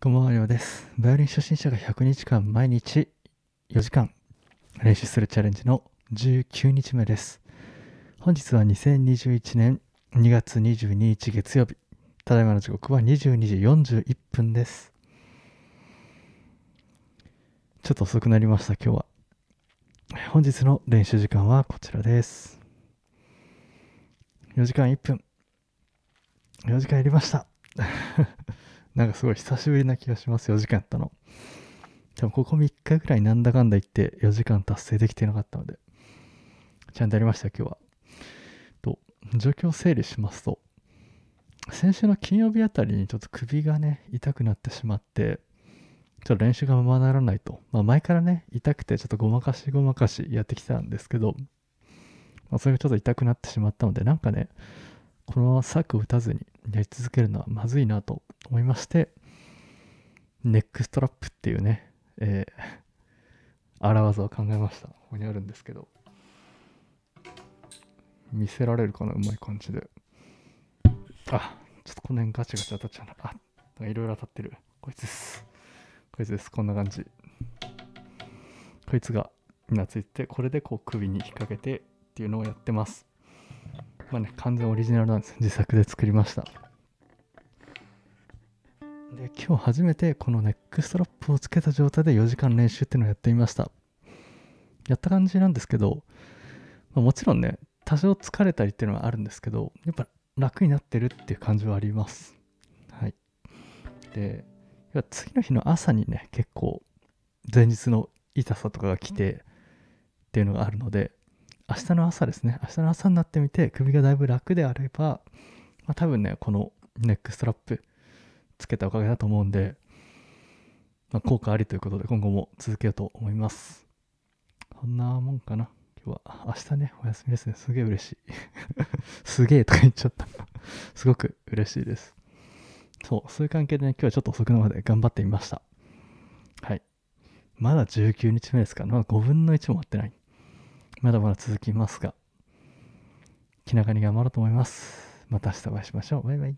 こんばんは、りょうです。バイオリン初心者が100日間毎日4時間練習するチャレンジの19日目です。本日は2021年2月22日月曜日。ただいまの時刻は22時41分です。ちょっと遅くなりました、今日は。本日の練習時間はこちらです。4時間1分。4時間やりました。なんかすごい久しぶりな気がします。4時間やったの。でもここ3日ぐらいなんだかんだ言って4時間達成できてなかったので、ちゃんとやりました、今日は。と、状況を整理しますと、先週の金曜日あたりにちょっと首がね、痛くなってしまって、ちょっと練習がままならないと。まあ前からね、痛くてちょっとごまかしごまかしやってきたんですけど、まあ、それがちょっと痛くなってしまったので、なんかね、このまま策を打たずに、やり続けるのはまずいなと思いまして、ネックストラップっていうね、えー、荒技を考えました。ここにあるんですけど。見せられるかな、うまい感じで。あ、ちょっとこの辺ガチガチ当たっちゃうな。あ、いろいろ当たってる。こいつです。こいつです。こんな感じ。こいつが懐いて、これでこう首に引っ掛けてっていうのをやってます。まあね、完全オリジナルなんです。自作で作りました。で、今日初めてこのネックストラップをつけた状態で4時間練習っていうのをやってみました。やった感じなんですけど、まあ、もちろんね、多少疲れたりっていうのはあるんですけど、やっぱ楽になってるっていう感じはあります。はい。で、次の日の朝にね、結構前日の痛さとかが来てっていうのがあるので、明日の朝ですね、明日の朝になってみて、首がだいぶ楽であれば、まあ、多分ね、このネックストラップつけたおかげだと思うんで、まあ、効果ありということで、今後も続けようと思います。こんなもんかな。今日は、明日ね、お休みですね。すげえ嬉しい。すげえとか言っちゃった。すごく嬉しいです。そう、そういう関係でね、今日はちょっと遅くまで頑張ってみました。はい。まだ19日目ですから、まだ5分の1もあってない。まだまだ続きますが、気長に頑張ろうと思います。また明日お会いしましょう。バイバイ。